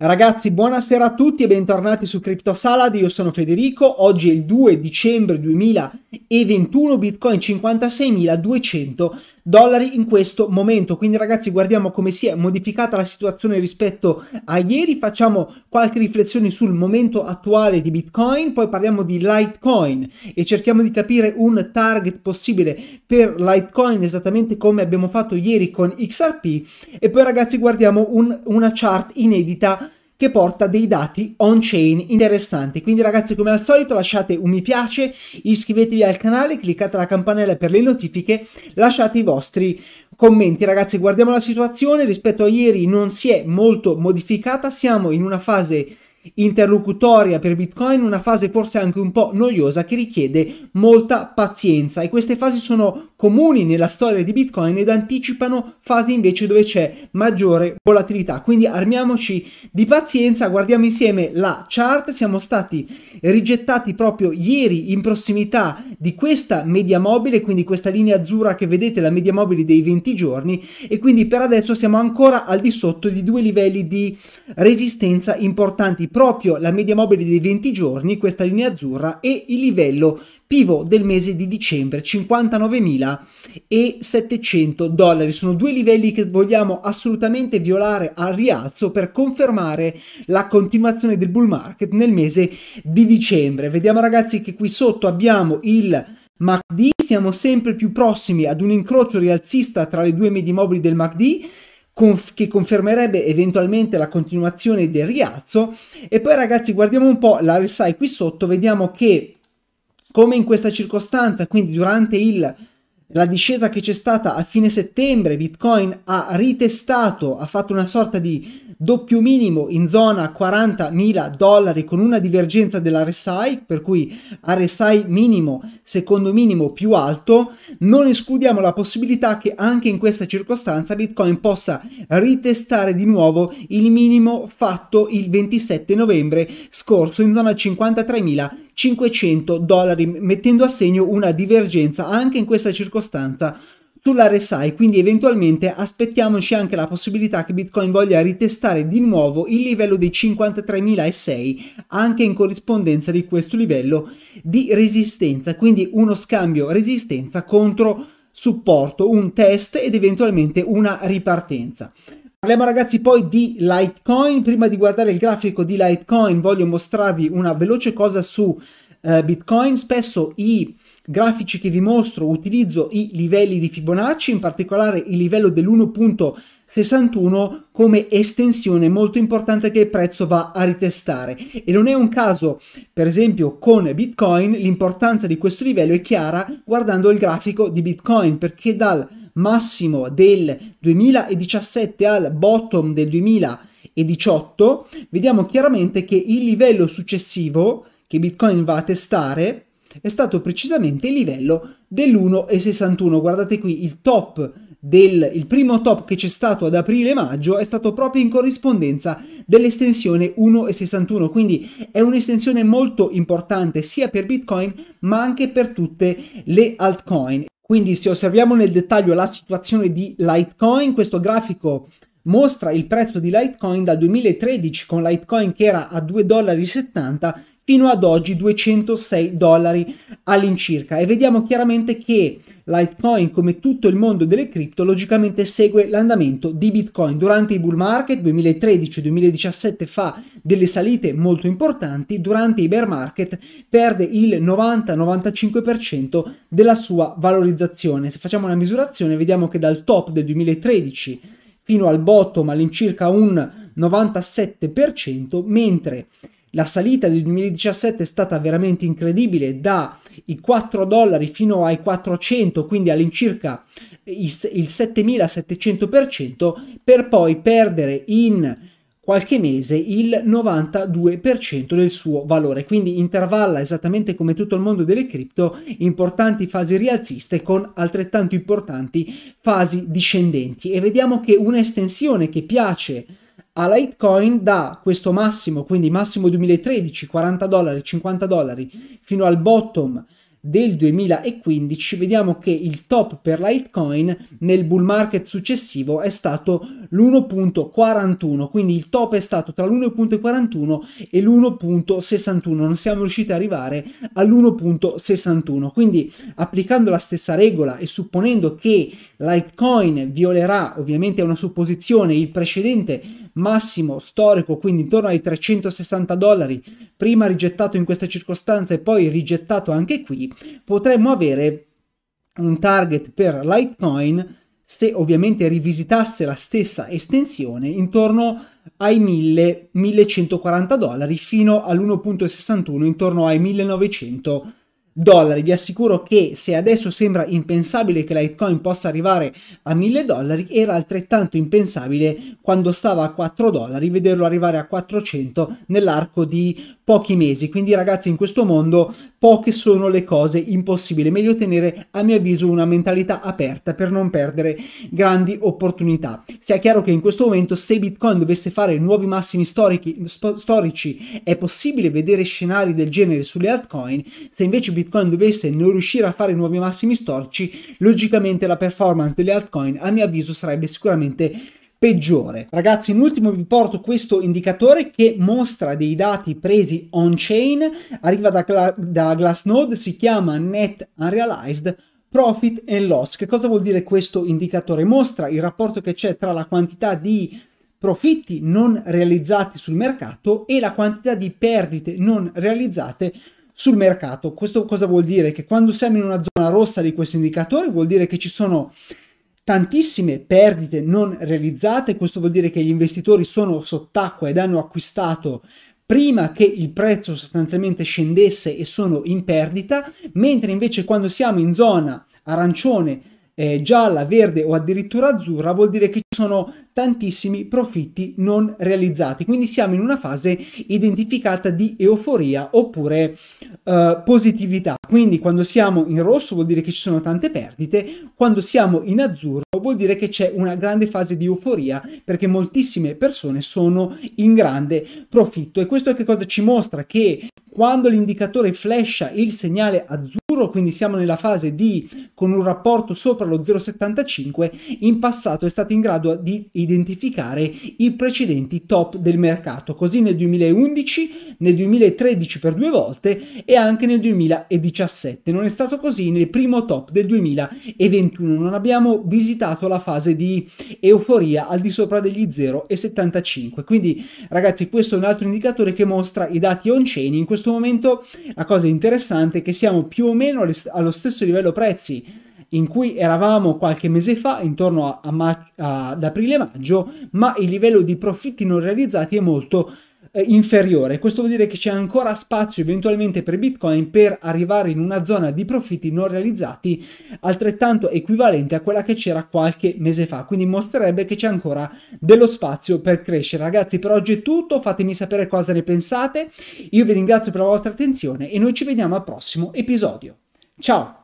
Ragazzi, buonasera a tutti e bentornati su Crypto Salad. Io sono Federico. Oggi è il 2 dicembre 2021, Bitcoin 56.200 dollari in questo momento. Quindi ragazzi guardiamo come si è modificata la situazione rispetto a ieri, facciamo qualche riflessione sul momento attuale di Bitcoin, poi parliamo di Litecoin e cerchiamo di capire un target possibile per Litecoin esattamente come abbiamo fatto ieri con XRP e poi ragazzi guardiamo un, una chart inedita che porta dei dati on-chain interessanti. Quindi ragazzi come al solito lasciate un mi piace, iscrivetevi al canale, cliccate la campanella per le notifiche, lasciate i vostri commenti. Ragazzi guardiamo la situazione rispetto a ieri non si è molto modificata, siamo in una fase interlocutoria per Bitcoin, una fase forse anche un po' noiosa che richiede molta pazienza e queste fasi sono comuni nella storia di Bitcoin ed anticipano fasi invece dove c'è maggiore volatilità. Quindi armiamoci di pazienza, guardiamo insieme la chart, siamo stati rigettati proprio ieri in prossimità di questa media mobile, quindi questa linea azzurra che vedete, la media mobile dei 20 giorni e quindi per adesso siamo ancora al di sotto di due livelli di resistenza importanti proprio la media mobile dei 20 giorni, questa linea azzurra, e il livello pivo del mese di dicembre, 59.700 dollari. Sono due livelli che vogliamo assolutamente violare al rialzo per confermare la continuazione del bull market nel mese di dicembre. Vediamo ragazzi che qui sotto abbiamo il MACD, siamo sempre più prossimi ad un incrocio rialzista tra le due medie mobili del MACD, conf- che confermerebbe eventualmente la continuazione del rialzo. E poi ragazzi guardiamo un po' la RSI qui sotto, vediamo che come in questa circostanza, quindi durante il la discesa che c'è stata a fine settembre, Bitcoin ha ritestato, ha fatto una sorta di doppio minimo in zona 40.000 dollari con una divergenza dell'RSI, per cui RSI minimo, secondo minimo più alto, non escludiamo la possibilità che anche in questa circostanza Bitcoin possa ritestare di nuovo il minimo fatto il 27 novembre scorso in zona 53.000 500 dollari, mettendo a segno una divergenza anche in questa circostanza sulla sull'RSI, quindi eventualmente aspettiamoci anche la possibilità che Bitcoin voglia ritestare di nuovo il livello dei 53.006 anche in corrispondenza di questo livello di resistenza, quindi uno scambio resistenza contro supporto, un test ed eventualmente una ripartenza. Parliamo ragazzi poi di Litecoin, prima di guardare il grafico di Litecoin voglio mostrarvi una veloce cosa su eh, Bitcoin, spesso i grafici che vi mostro utilizzo i livelli di Fibonacci, in particolare il livello dell'1.61 come estensione molto importante che il prezzo va a ritestare e non è un caso, per esempio con Bitcoin l'importanza di questo livello è chiara guardando il grafico di Bitcoin perché dal massimo del 2017 al bottom del 2018, vediamo chiaramente che il livello successivo che Bitcoin va a testare è stato precisamente il livello dell'1,61. Guardate qui il top del il primo top che c'è stato ad aprile-maggio è stato proprio in corrispondenza dell'estensione 1.61, quindi è un'estensione molto importante sia per Bitcoin ma anche per tutte le altcoin. Quindi se osserviamo nel dettaglio la situazione di Litecoin, questo grafico mostra il prezzo di Litecoin dal 2013 con Litecoin che era a 2,70 dollari fino ad oggi 206 dollari all'incirca e vediamo chiaramente che Litecoin, come tutto il mondo delle cripto, logicamente segue l'andamento di Bitcoin. Durante i bull market 2013-2017 fa delle salite molto importanti, durante i bear market perde il 90-95% della sua valorizzazione. Se facciamo una misurazione vediamo che dal top del 2013 fino al bottom all'incirca un 97%, mentre la salita del 2017 è stata veramente incredibile, dai 4 dollari fino ai 400, quindi all'incirca il 7700%, per poi perdere in qualche mese il 92% del suo valore. Quindi intervalla esattamente come tutto il mondo delle cripto importanti fasi rialziste con altrettanto importanti fasi discendenti. E vediamo che un'estensione che piace a Litecoin da questo massimo, quindi massimo 2013, 40 dollari, 50 dollari, fino al bottom del 2015 vediamo che il top per Litecoin nel bull market successivo è stato l'1.41 quindi il top è stato tra l'1.41 e l'1.61 non siamo riusciti ad arrivare all'1.61 quindi applicando la stessa regola e supponendo che Litecoin violerà ovviamente è una supposizione il precedente massimo storico, quindi intorno ai 360 dollari, prima rigettato in questa circostanza e poi rigettato anche qui, potremmo avere un target per Litecoin se ovviamente rivisitasse la stessa estensione intorno ai 1000, 1140 dollari fino all'1.61 intorno ai 1900 dollari dollari. Vi assicuro che se adesso sembra impensabile che Litecoin possa arrivare a 1000 dollari, era altrettanto impensabile quando stava a 4 dollari vederlo arrivare a 400 nell'arco di pochi mesi. Quindi ragazzi, in questo mondo poche sono le cose impossibili. Meglio tenere a mio avviso una mentalità aperta per non perdere grandi opportunità. Sia chiaro che in questo momento se Bitcoin dovesse fare nuovi massimi storici, storici è possibile vedere scenari del genere sulle altcoin, se invece Bitcoin Bitcoin dovesse non riuscire a fare nuovi massimi storici, logicamente la performance delle altcoin a mio avviso sarebbe sicuramente peggiore. Ragazzi, in ultimo vi porto questo indicatore che mostra dei dati presi on-chain, arriva da, Gla- da Glassnode, si chiama Net Unrealized Profit and Loss. Che cosa vuol dire questo indicatore? Mostra il rapporto che c'è tra la quantità di profitti non realizzati sul mercato e la quantità di perdite non realizzate sul mercato. Questo cosa vuol dire? Che quando siamo in una zona rossa di questo indicatore vuol dire che ci sono tantissime perdite non realizzate, questo vuol dire che gli investitori sono sott'acqua ed hanno acquistato prima che il prezzo sostanzialmente scendesse e sono in perdita, mentre invece quando siamo in zona arancione eh, gialla, verde o addirittura azzurra vuol dire che ci sono tantissimi profitti non realizzati. Quindi siamo in una fase identificata di euforia oppure eh, positività. Quindi quando siamo in rosso vuol dire che ci sono tante perdite, quando siamo in azzurro vuol dire che c'è una grande fase di euforia perché moltissime persone sono in grande profitto e questo che cosa ci mostra che quando l'indicatore flasha il segnale azzurro azzurro, quindi siamo nella fase di con un rapporto sopra lo 0,75, in passato è stato in grado di identificare i precedenti top del mercato, così nel 2011, nel 2013 per due volte e anche nel 2017. Non è stato così nel primo top del 2021, non abbiamo visitato la fase di euforia al di sopra degli 0,75. Quindi ragazzi, questo è un altro indicatore che mostra i dati on-chain. In questo momento la cosa interessante è che siamo più o meno almeno allo stesso livello prezzi in cui eravamo qualche mese fa, intorno a, a ad aprile-maggio, ma il livello di profitti non realizzati è molto eh, inferiore. Questo vuol dire che c'è ancora spazio eventualmente per Bitcoin per arrivare in una zona di profitti non realizzati altrettanto equivalente a quella che c'era qualche mese fa. Quindi mostrerebbe che c'è ancora dello spazio per crescere. Ragazzi, per oggi è tutto. Fatemi sapere cosa ne pensate. Io vi ringrazio per la vostra attenzione e noi ci vediamo al prossimo episodio. Ciao!